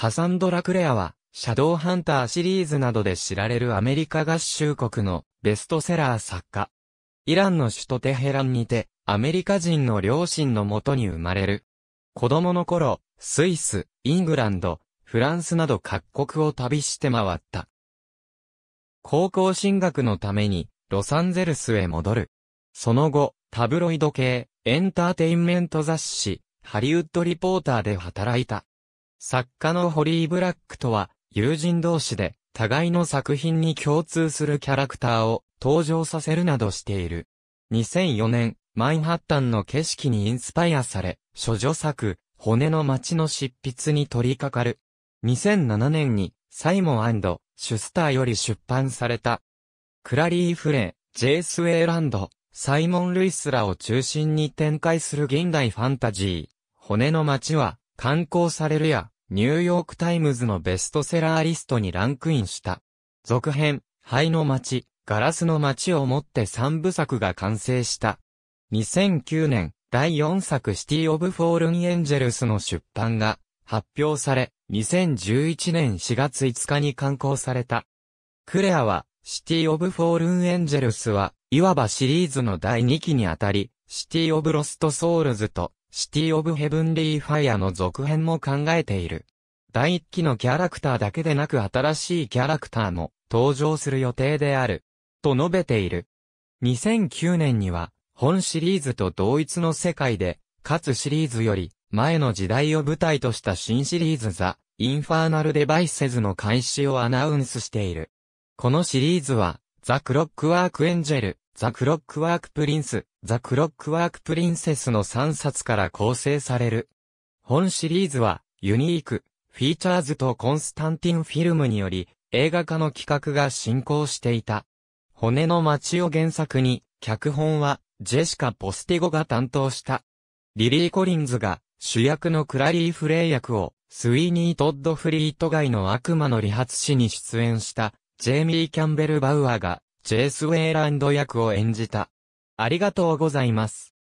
カサンドラ・クレアは、シャドーハンターシリーズなどで知られるアメリカ合衆国のベストセラー作家。イランの首都テヘランにて、アメリカ人の両親のもとに生まれる。子供の頃、スイス、イングランド、フランスなど各国を旅して回った。高校進学のために、ロサンゼルスへ戻る。その後、タブロイド系、エンターテインメント雑誌、ハリウッドリポーターで働いた。作家のホリー・ブラックとは、友人同士で、互いの作品に共通するキャラクターを登場させるなどしている。2004年、マインハッタンの景色にインスパイアされ、諸女作、骨の街の執筆に取り掛かる。2007年に、サイモンシュスターより出版された。クラリー・フレー、ジェイス・ウェイランド、サイモン・ルイスらを中心に展開する現代ファンタジー、骨の街は、刊行されるや、ニューヨークタイムズのベストセラーリストにランクインした。続編、灰の街、ガラスの街をもって3部作が完成した。2009年、第4作シティ・オブ・フォールン・エンジェルスの出版が発表され、2011年4月5日に刊行された。クレアは、シティ・オブ・フォールン・エンジェルスは、いわばシリーズの第2期にあたり、シティ・オブ・ロスト・ソウルズと、シティ・オブ・ヘブンリー・ファイアの続編も考えている。第1期のキャラクターだけでなく新しいキャラクターも登場する予定である。と述べている。2009年には、本シリーズと同一の世界で、かつシリーズより前の時代を舞台とした新シリーズザ・インファーナル・デバイセズの開始をアナウンスしている。このシリーズは、ザ・クロックワーク・エンジェル、ザ・クロックワーク・プリンス、ザ・クロックワーク・プリンセスの3冊から構成される。本シリーズは、ユニーク、フィーチャーズとコンスタンティンフィルムにより、映画化の企画が進行していた。骨の街を原作に、脚本は、ジェシカ・ポスティゴが担当した。リリー・コリンズが、主役のクラリー・フレイ役を、スウィーニー・トッド・フリート街の悪魔の理髪師に出演した、ジェイミー・キャンベル・バウアーが、ジェイス・ウェイランド役を演じた。ありがとうございます。